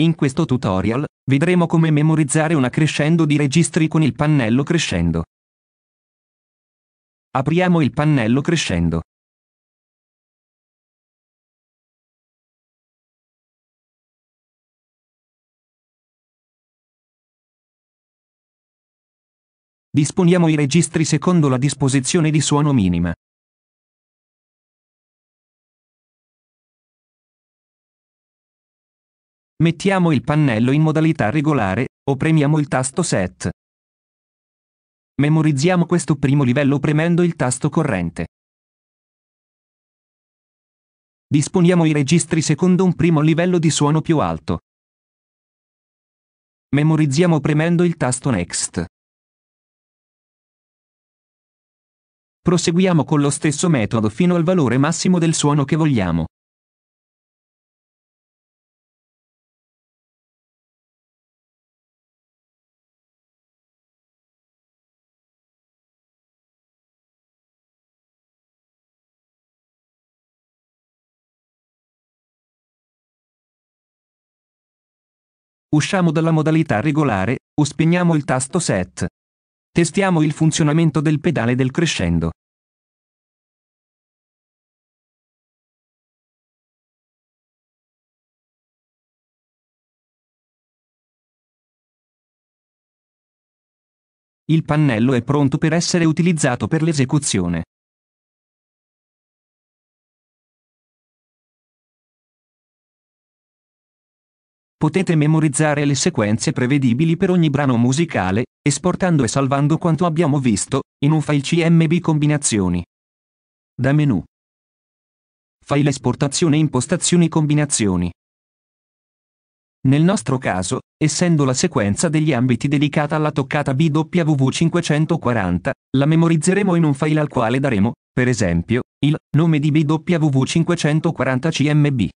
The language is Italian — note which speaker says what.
Speaker 1: In questo tutorial, vedremo come memorizzare una crescendo di registri con il pannello crescendo. Apriamo il pannello crescendo. Disponiamo i registri secondo la disposizione di suono minima. Mettiamo il pannello in modalità regolare, o premiamo il tasto Set.
Speaker 2: Memorizziamo questo primo livello premendo il tasto corrente. Disponiamo i registri secondo un primo livello di suono più
Speaker 1: alto. Memorizziamo premendo il tasto Next. Proseguiamo con lo stesso metodo fino al valore massimo del suono che vogliamo. Usciamo dalla modalità regolare, o spegniamo il tasto Set. Testiamo il funzionamento del pedale del crescendo. Il pannello è pronto per essere utilizzato per l'esecuzione. potete memorizzare le sequenze prevedibili per ogni brano musicale, esportando
Speaker 2: e salvando quanto abbiamo visto, in un file CMB combinazioni. Da menu. File esportazione impostazioni combinazioni. Nel nostro caso, essendo la sequenza degli ambiti dedicata alla toccata BWV 540 la memorizzeremo in un file al quale daremo, per esempio, il
Speaker 1: nome di BWV 540 CMB.